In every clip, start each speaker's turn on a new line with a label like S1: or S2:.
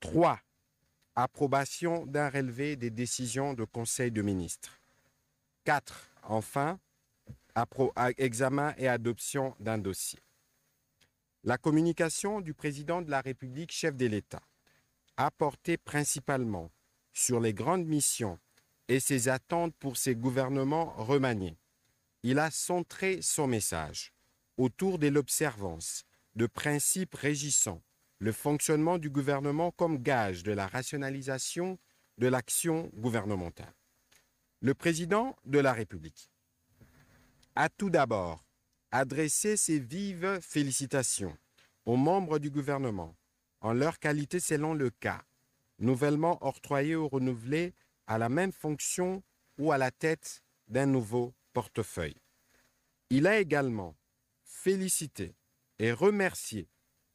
S1: 3. Approbation d'un relevé des décisions de Conseil de ministre. 4. Enfin, examen et adoption d'un dossier. La communication du président de la République, chef de l'État, a porté principalement sur les grandes missions et ses attentes pour ses gouvernements remaniés. Il a centré son message autour de l'observance de principes régissants le fonctionnement du gouvernement comme gage de la rationalisation de l'action gouvernementale. Le président de la République a tout d'abord adressé ses vives félicitations aux membres du gouvernement en leur qualité selon le cas, nouvellement octroyés ou renouvelés à la même fonction ou à la tête d'un nouveau portefeuille. Il a également félicité et remercié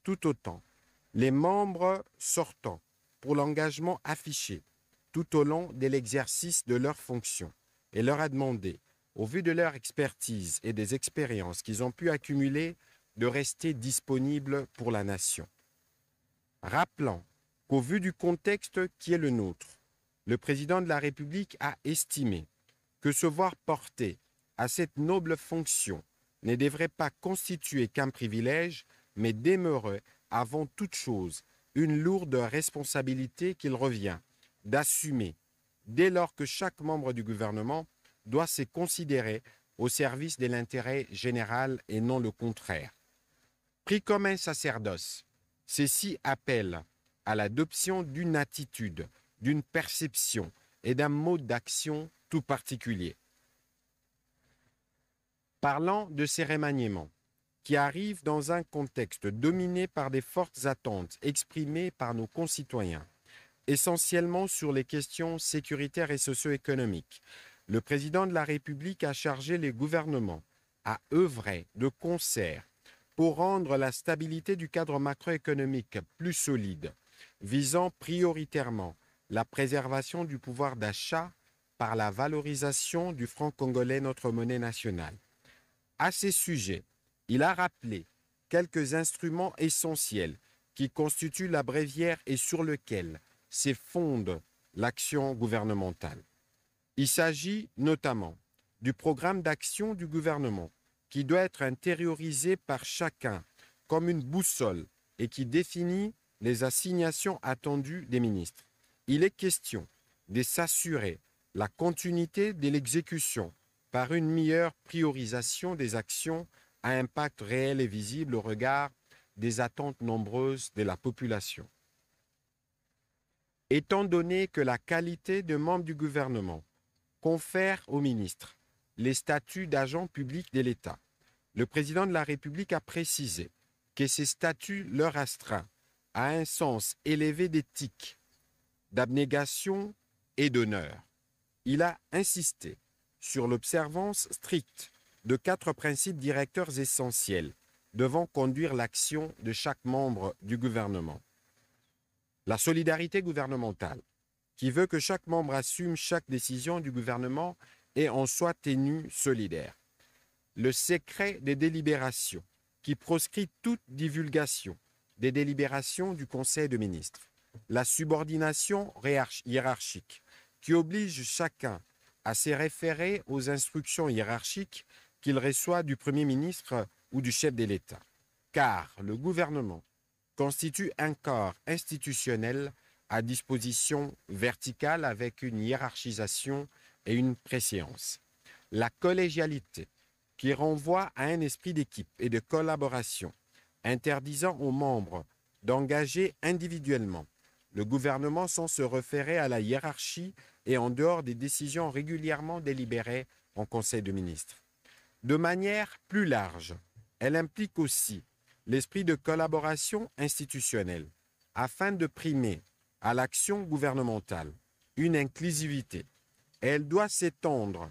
S1: tout autant les membres sortants pour l'engagement affiché tout au long de l'exercice de leurs fonctions et leur a demandé, au vu de leur expertise et des expériences qu'ils ont pu accumuler, de rester disponibles pour la nation. Rappelant qu'au vu du contexte qui est le nôtre, le président de la République a estimé que se voir porter à cette noble fonction ne devrait pas constituer qu'un privilège, mais demeurer avant toute chose une lourde responsabilité qu'il revient d'assumer dès lors que chaque membre du gouvernement doit se considérer au service de l'intérêt général et non le contraire. Pris comme un sacerdoce, ceci appelle à l'adoption d'une attitude, d'une perception et d'un mode d'action tout particulier. Parlant de ces rémaniements, qui arrive dans un contexte dominé par des fortes attentes exprimées par nos concitoyens, essentiellement sur les questions sécuritaires et socio-économiques. Le président de la République a chargé les gouvernements à œuvrer de concert pour rendre la stabilité du cadre macroéconomique plus solide, visant prioritairement la préservation du pouvoir d'achat par la valorisation du franc congolais, notre monnaie nationale. À ces sujets, il a rappelé quelques instruments essentiels qui constituent la brévière et sur lequel s'effonde l'action gouvernementale. Il s'agit notamment du programme d'action du gouvernement qui doit être intériorisé par chacun comme une boussole et qui définit les assignations attendues des ministres. Il est question de s'assurer la continuité de l'exécution par une meilleure priorisation des actions à impact réel et visible au regard des attentes nombreuses de la population. Étant donné que la qualité de membre du gouvernement confère au ministre les statuts d'agent public de l'État, le président de la République a précisé que ces statuts leur astreint à un sens élevé d'éthique, d'abnégation et d'honneur. Il a insisté sur l'observance stricte de quatre principes directeurs essentiels devant conduire l'action de chaque membre du gouvernement. La solidarité gouvernementale, qui veut que chaque membre assume chaque décision du gouvernement et en soit tenu solidaire. Le secret des délibérations, qui proscrit toute divulgation des délibérations du Conseil de ministres. La subordination hiérarchique, qui oblige chacun à se référer aux instructions hiérarchiques qu'il reçoit du Premier ministre ou du chef de l'État, car le gouvernement constitue un corps institutionnel à disposition verticale avec une hiérarchisation et une préséance. La collégialité, qui renvoie à un esprit d'équipe et de collaboration, interdisant aux membres d'engager individuellement le gouvernement sans se référer à la hiérarchie et en dehors des décisions régulièrement délibérées en Conseil de ministres. De manière plus large, elle implique aussi l'esprit de collaboration institutionnelle afin de primer à l'action gouvernementale une inclusivité. Elle doit s'étendre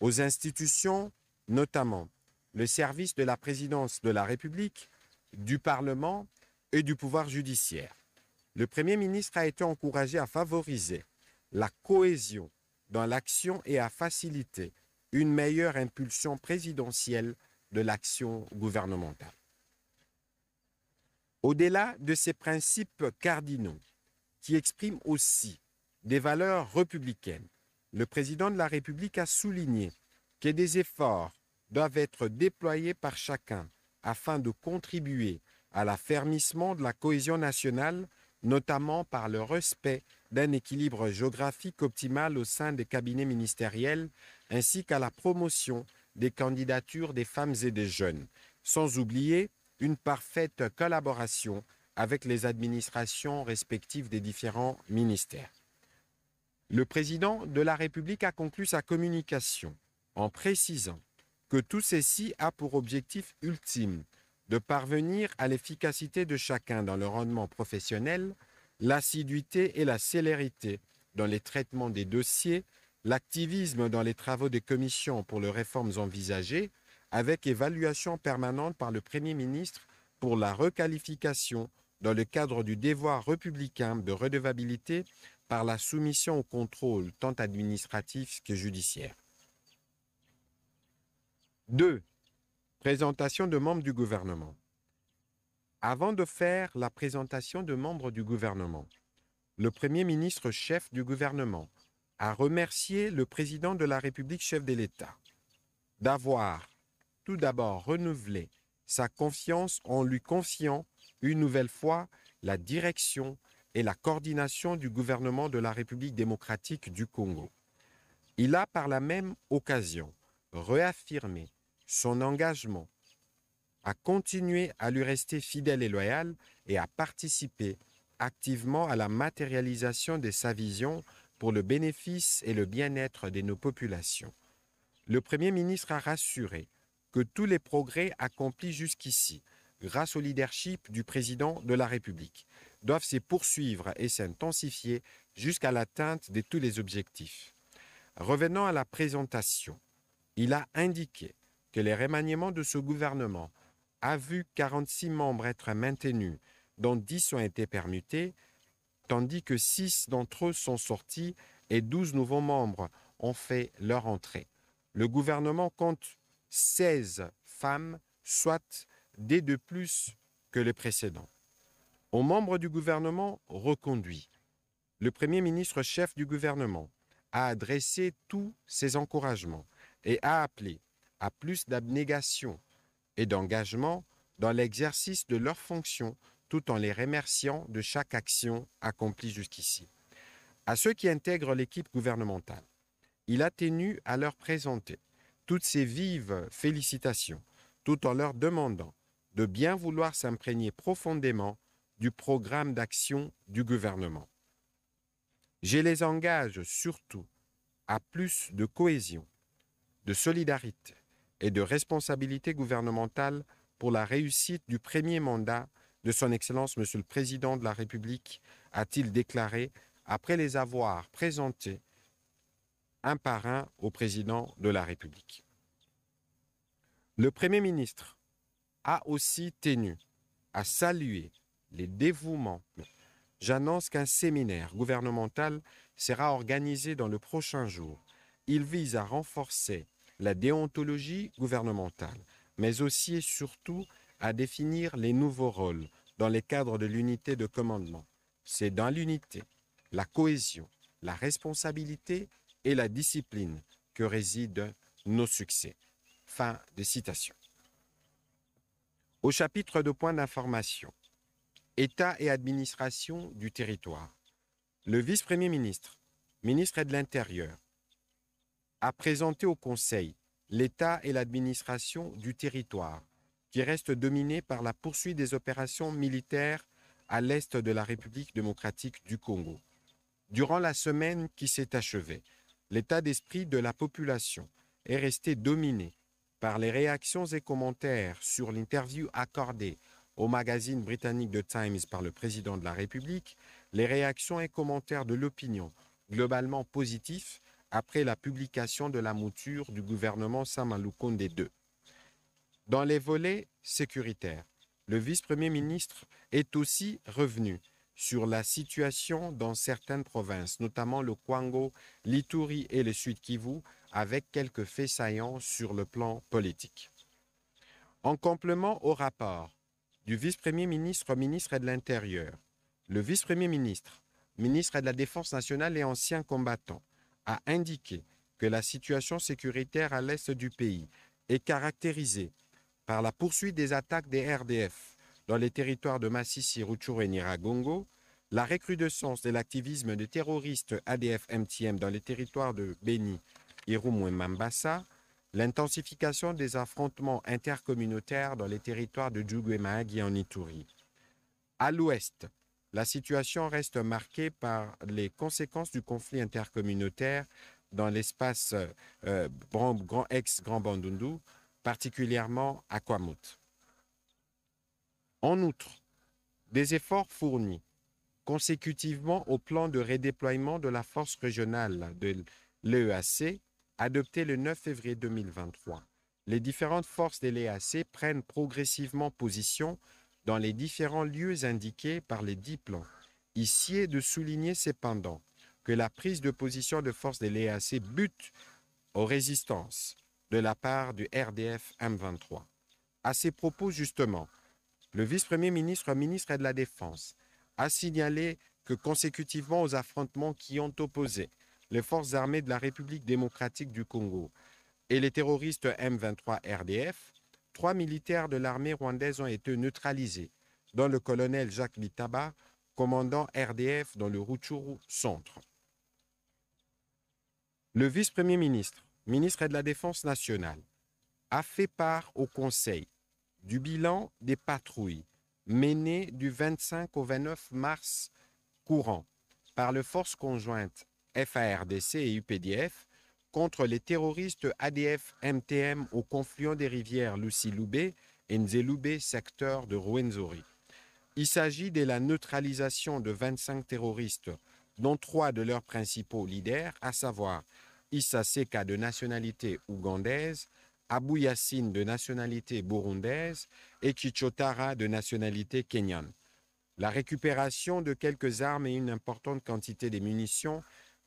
S1: aux institutions, notamment le service de la présidence de la République, du Parlement et du pouvoir judiciaire. Le Premier ministre a été encouragé à favoriser la cohésion dans l'action et à faciliter une meilleure impulsion présidentielle de l'action gouvernementale. Au-delà de ces principes cardinaux, qui expriment aussi des valeurs républicaines, le président de la République a souligné que des efforts doivent être déployés par chacun afin de contribuer à l'affermissement de la cohésion nationale, notamment par le respect d'un équilibre géographique optimal au sein des cabinets ministériels, ainsi qu'à la promotion des candidatures des femmes et des jeunes, sans oublier une parfaite collaboration avec les administrations respectives des différents ministères. Le président de la République a conclu sa communication en précisant que tout ceci a pour objectif ultime de parvenir à l'efficacité de chacun dans le rendement professionnel, l'assiduité et la célérité dans les traitements des dossiers, l'activisme dans les travaux des commissions pour les réformes envisagées, avec évaluation permanente par le Premier ministre pour la requalification dans le cadre du devoir républicain de redevabilité par la soumission au contrôle tant administratif que judiciaire. 2. Présentation de membres du gouvernement avant de faire la présentation de membres du gouvernement. Le Premier ministre chef du gouvernement a remercié le Président de la République chef de l'État d'avoir tout d'abord renouvelé sa confiance en lui confiant une nouvelle fois la direction et la coordination du gouvernement de la République démocratique du Congo. Il a par la même occasion réaffirmé son engagement à continuer à lui rester fidèle et loyal et à participer activement à la matérialisation de sa vision pour le bénéfice et le bien-être de nos populations. Le Premier ministre a rassuré que tous les progrès accomplis jusqu'ici, grâce au leadership du président de la République, doivent se poursuivre et s'intensifier jusqu'à l'atteinte de tous les objectifs. Revenant à la présentation, il a indiqué que les rémaniements de ce gouvernement a vu 46 membres être maintenus, dont 10 ont été permutés, tandis que 6 d'entre eux sont sortis et 12 nouveaux membres ont fait leur entrée. Le gouvernement compte 16 femmes, soit des de plus que les précédents. Aux membres du gouvernement reconduits, le Premier ministre chef du gouvernement a adressé tous ses encouragements et a appelé à plus d'abnégation, et d'engagement dans l'exercice de leurs fonctions tout en les remerciant de chaque action accomplie jusqu'ici. À ceux qui intègrent l'équipe gouvernementale, il a à leur présenter toutes ses vives félicitations tout en leur demandant de bien vouloir s'imprégner profondément du programme d'action du gouvernement. Je les engage surtout à plus de cohésion, de solidarité, et de responsabilité gouvernementale pour la réussite du premier mandat de Son Excellence Monsieur le Président de la République, a-t-il déclaré après les avoir présentés un par un au Président de la République. Le Premier ministre a aussi tenu à saluer les dévouements. J'annonce qu'un séminaire gouvernemental sera organisé dans le prochain jour. Il vise à renforcer la déontologie gouvernementale, mais aussi et surtout à définir les nouveaux rôles dans les cadres de l'unité de commandement. C'est dans l'unité, la cohésion, la responsabilité et la discipline que résident nos succès. Fin de citation. Au chapitre de points d'information, État et administration du territoire, le vice-premier ministre, ministre de l'Intérieur, a présenté au Conseil l'État et l'administration du territoire, qui reste dominé par la poursuite des opérations militaires à l'est de la République démocratique du Congo. Durant la semaine qui s'est achevée, l'état d'esprit de la population est resté dominé par les réactions et commentaires sur l'interview accordée au magazine britannique The Times par le président de la République, les réactions et commentaires de l'opinion, globalement positifs, après la publication de la mouture du gouvernement Samaloukonde des II. Dans les volets sécuritaires, le vice-premier ministre est aussi revenu sur la situation dans certaines provinces, notamment le Kwango, l'Ituri et le Sud Kivu, avec quelques faits saillants sur le plan politique. En complément au rapport du vice-premier ministre au ministre de l'Intérieur, le vice-premier ministre, ministre de la Défense nationale et ancien combattant, a indiqué que la situation sécuritaire à l'est du pays est caractérisée par la poursuite des attaques des RDF dans les territoires de Massissi, Rutshuru et Niragongo, la recrudescence de l'activisme des terroristes ADF-MTM dans les territoires de Beni, Irumu et Mambasa, l'intensification des affrontements intercommunautaires dans les territoires de Mahagi en Ituri. À l'ouest, la situation reste marquée par les conséquences du conflit intercommunautaire dans l'espace euh, Grand, ex-Grand Bandundu, particulièrement à Kwamout. En outre, des efforts fournis consécutivement au plan de redéploiement de la force régionale de l'EAC adopté le 9 février 2023. Les différentes forces de l'EAC prennent progressivement position dans les différents lieux indiqués par les dix plans. Ici est de souligner cependant que la prise de position de force de l'EAC bute aux résistances de la part du RDF M23. À ces propos, justement, le vice-premier ministre, ministre de la Défense, a signalé que consécutivement aux affrontements qui ont opposé les forces armées de la République démocratique du Congo et les terroristes M23 RDF, trois militaires de l'armée rwandaise ont été neutralisés, dont le colonel Jacques Litaba, commandant RDF dans le Rutshuru centre. Le vice-premier ministre, ministre de la Défense nationale, a fait part au Conseil du bilan des patrouilles menées du 25 au 29 mars courant par les forces conjointes FARDC et UPDF contre les terroristes ADF-MTM au confluent des rivières Lucy-Loubé et Nzelubé, secteur de Rwenzori. Il s'agit de la neutralisation de 25 terroristes, dont trois de leurs principaux leaders, à savoir Issa Seka de nationalité ougandaise, Abou Yassine de nationalité burundaise et Kichotara de nationalité kenyane. La récupération de quelques armes et une importante quantité de munitions,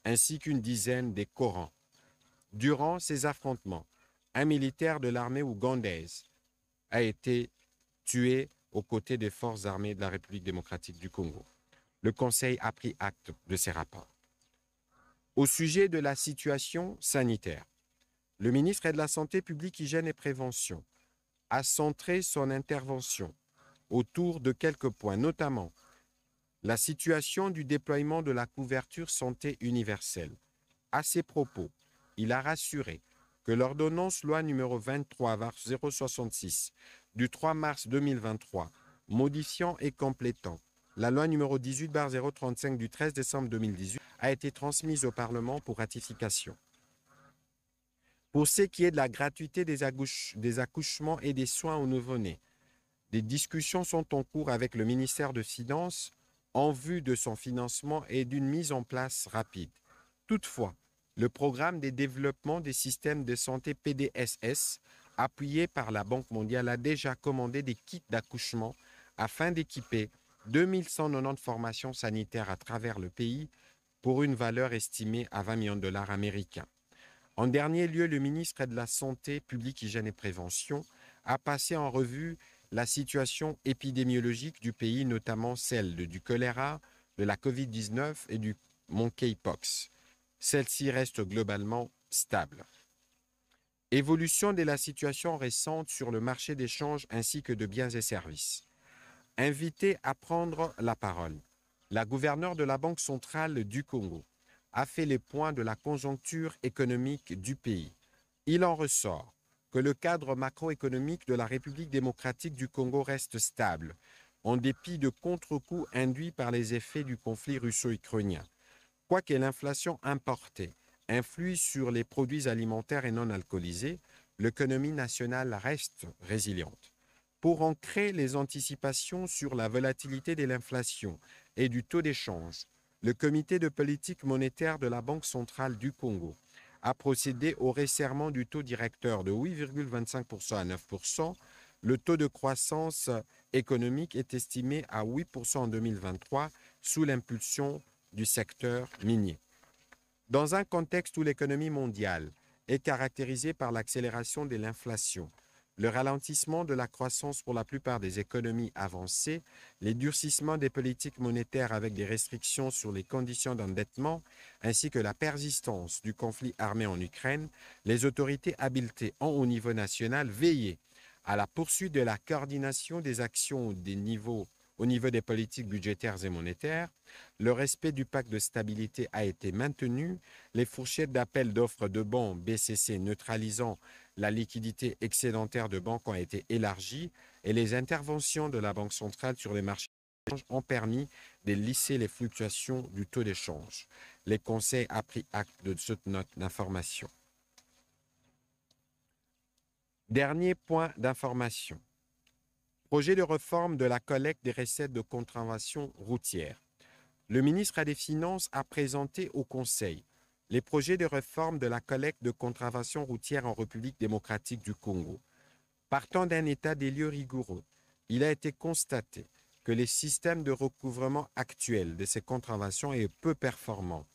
S1: ainsi qu'une dizaine des Corans. Durant ces affrontements, un militaire de l'armée ougandaise a été tué aux côtés des forces armées de la République démocratique du Congo. Le Conseil a pris acte de ces rapports. Au sujet de la situation sanitaire, le ministre de la Santé publique, hygiène et prévention a centré son intervention autour de quelques points, notamment la situation du déploiement de la couverture santé universelle. À ces propos, il a rassuré que l'ordonnance loi numéro 23-066 du 3 mars 2023, modifiant et complétant la loi numéro 18-035 du 13 décembre 2018, a été transmise au Parlement pour ratification. Pour ce qui est de la gratuité des, accouchements et des soins aux nouveau-nés, des discussions sont en cours avec le ministère de Finances en vue de son financement et d'une mise en place rapide. Toutefois, le programme de développement des systèmes de santé PDSS, appuyé par la Banque mondiale, a déjà commandé des kits d'accouchement afin d'équiper 2190 formations sanitaires à travers le pays pour une valeur estimée à 20 millions de dollars américains. En dernier lieu, le ministre de la Santé publique, hygiène et prévention a passé en revue la situation épidémiologique du pays, notamment celle du choléra, de la COVID-19 et du monkeypox celle-ci reste globalement stable. Évolution de la situation récente sur le marché changes ainsi que de biens et services. Invité à prendre la parole, la gouverneure de la Banque centrale du Congo a fait les points de la conjoncture économique du pays. Il en ressort que le cadre macroéconomique de la République démocratique du Congo reste stable, en dépit de contre-coups induits par les effets du conflit russo-ukrainien. Quoique l'inflation importée influe sur les produits alimentaires et non alcoolisés, l'économie nationale reste résiliente. Pour ancrer les anticipations sur la volatilité de l'inflation et du taux d'échange, le comité de politique monétaire de la Banque centrale du Congo a procédé au resserrement du taux directeur de 8,25% à 9%. Le taux de croissance économique est estimé à 8% en 2023 sous l'impulsion du secteur minier. Dans un contexte où l'économie mondiale est caractérisée par l'accélération de l'inflation, le ralentissement de la croissance pour la plupart des économies avancées, les durcissements des politiques monétaires avec des restrictions sur les conditions d'endettement, ainsi que la persistance du conflit armé en Ukraine, les autorités habilitées ont au niveau national veillé à la poursuite de la coordination des actions des niveaux au niveau des politiques budgétaires et monétaires, le respect du pacte de stabilité a été maintenu, les fourchettes d'appel d'offres de bons BCC neutralisant la liquidité excédentaire de banques ont été élargies et les interventions de la Banque centrale sur les marchés ont permis de lisser les fluctuations du taux d'échange. Les conseils ont pris acte de cette note d'information. Dernier point d'information. Projet de réforme de la collecte des recettes de contraventions routière. Le ministre des Finances a présenté au Conseil les projets de réforme de la collecte de contraventions routière en République démocratique du Congo. Partant d'un état des lieux rigoureux, il a été constaté que les systèmes de recouvrement actuels de ces contraventions est peu performant,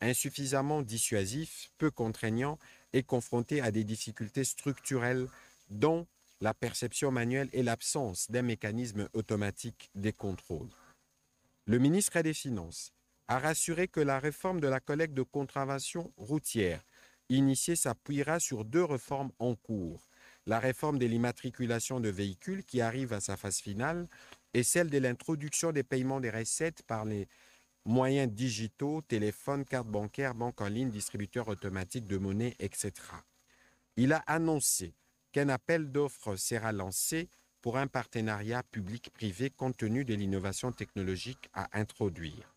S1: insuffisamment dissuasif, peu contraignant et confronté à des difficultés structurelles dont la perception manuelle et l'absence d'un mécanisme automatique des contrôles. Le ministre des Finances a rassuré que la réforme de la collecte de contraventions routières initiée s'appuiera sur deux réformes en cours, la réforme de l'immatriculation de véhicules qui arrive à sa phase finale et celle de l'introduction des paiements des recettes par les moyens digitaux, téléphone, carte bancaire, banque en ligne, distributeurs automatiques de monnaie, etc. Il a annoncé qu'un appel d'offres sera lancé pour un partenariat public-privé compte tenu de l'innovation technologique à introduire.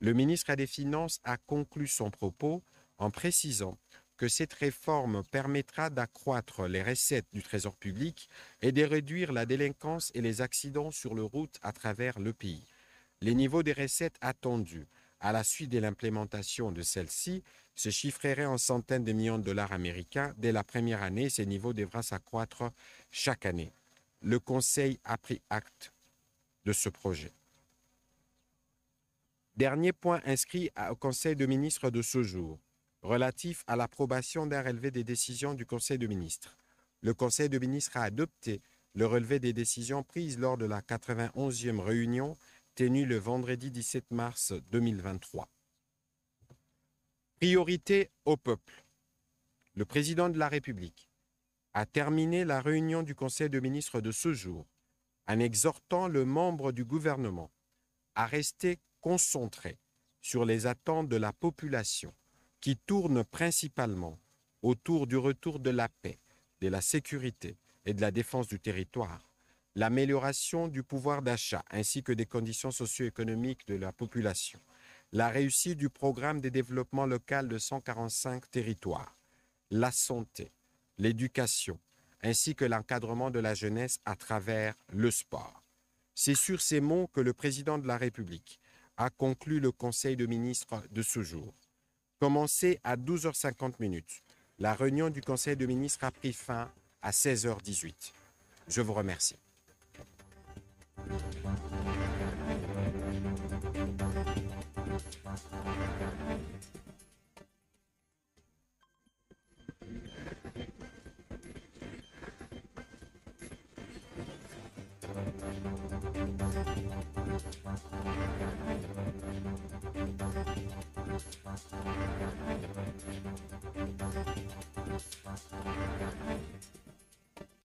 S1: Le ministre des Finances a conclu son propos en précisant que cette réforme permettra d'accroître les recettes du Trésor public et de réduire la délinquance et les accidents sur le route à travers le pays. Les niveaux des recettes attendus à la suite de l'implémentation de celle-ci se chiffrerait en centaines de millions de dollars américains dès la première année. Ces niveaux devra s'accroître chaque année. Le Conseil a pris acte de ce projet. Dernier point inscrit au Conseil de ministres de ce jour, relatif à l'approbation d'un relevé des décisions du Conseil de ministres. Le Conseil de ministre a adopté le relevé des décisions prises lors de la 91e réunion tenue le vendredi 17 mars 2023. Priorité au peuple. Le président de la République a terminé la réunion du Conseil de ministres de ce jour en exhortant le membre du gouvernement à rester concentré sur les attentes de la population qui tournent principalement autour du retour de la paix, de la sécurité et de la défense du territoire, l'amélioration du pouvoir d'achat ainsi que des conditions socio-économiques de la population, la réussite du programme de développement local de 145 territoires, la santé, l'éducation, ainsi que l'encadrement de la jeunesse à travers le sport. C'est sur ces mots que le président de la République a conclu le Conseil de ministres de ce jour. Commencé à 12h50 minutes, la réunion du Conseil de ministres a pris fin à 16h18. Je vous remercie.